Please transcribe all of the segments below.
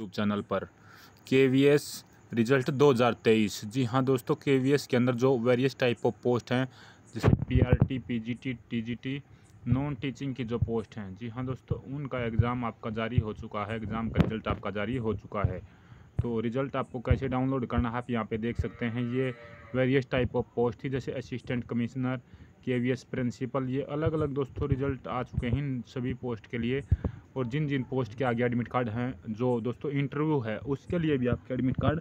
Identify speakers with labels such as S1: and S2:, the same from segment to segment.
S1: YouTube channel पर के V S result 2023 जी हाँ दोस्तों के वी एस के अंदर जो वेरियस टाइप ऑफ पोस्ट हैं जैसे P R T P G T T G T non teaching की जो पोस्ट हैं जी हाँ दोस्तों उनका एग्ज़ाम आपका जारी हो चुका है एग्ज़ाम का रिज़ल्ट आपका जारी हो चुका है तो रिज़ल्ट आपको कैसे डाउनलोड करना है आप यहाँ पे देख सकते हैं ये वेरियस टाइप ऑफ पोस्ट थी जैसे असिस्टेंट कमिश्नर के प्रिंसिपल ये अलग अलग दोस्तों रिज़ल्ट आ चुके हैं इन सभी पोस्ट के लिए और जिन जिन पोस्ट के आगे एडमिट कार्ड हैं जो दोस्तों इंटरव्यू है उसके लिए भी आपके एडमिट कार्ड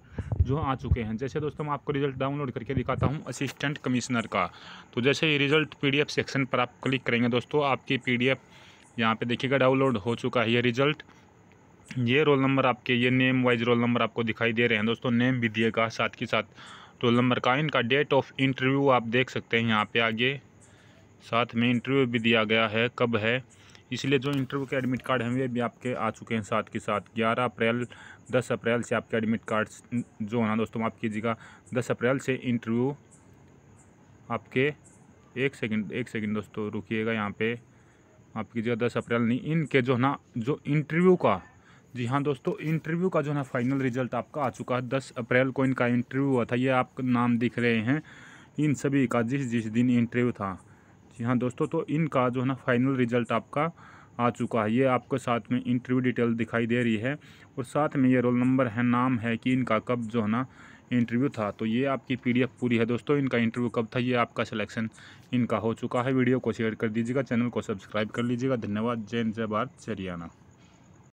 S1: जो आ चुके हैं जैसे दोस्तों मैं आपको रिजल्ट डाउनलोड करके दिखाता हूँ असिस्टेंट कमिश्नर का तो जैसे ये रिजल्ट पीडीएफ सेक्शन पर आप क्लिक करेंगे दोस्तों आपकी पी यहाँ पे देखिएगा डाउनलोड हो चुका है ये रिजल्ट ये रोल नंबर आपके ये नेम वाइज रोल नंबर आपको दिखाई दे रहे हैं दोस्तों नेम भी दिएगा साथ के साथ रोल नंबर का इनका डेट ऑफ इंटरव्यू आप देख सकते हैं यहाँ पे आगे साथ में इंटरव्यू भी दिया गया है कब है इसलिए जो इंटरव्यू के एडमिट कार्ड हैं वे भी आपके आ चुके हैं साथ के साथ ग्यारह अप्रैल दस अप्रैल से आपके एडमिट कार्ड जो है ना दोस्तों माफ़ कीजिएगा दस अप्रैल से इंटरव्यू आपके एक सेकंड एक सेकंड दोस्तों रुकिएगा यहाँ पे माफ़ कीजिएगा दस अप्रैल नहीं इनके जो है ना जो इंटरव्यू का जी हाँ दोस्तों इंटरव्यू का जो है ना फाइनल रिजल्ट आपका आ चुका है दस अप्रैल को इनका इंटरव्यू हुआ था ये आप नाम दिख रहे हैं इन सभी का जिस जिस दिन इंटरव्यू था जी हाँ दोस्तों तो इनका जो है ना फाइनल रिजल्ट आपका आ चुका है ये आपको साथ में इंटरव्यू डिटेल दिखाई दे रही है और साथ में ये रोल नंबर है नाम है कि इनका कब जो है ना इंटरव्यू था तो ये आपकी पीडीएफ पूरी है दोस्तों इनका इंटरव्यू कब था ये आपका सिलेक्शन इनका हो चुका है वीडियो को शेयर कर दीजिएगा चैनल को सब्सक्राइब कर लीजिएगा धन्यवाद जय जय भारत चरियाना हरियाणा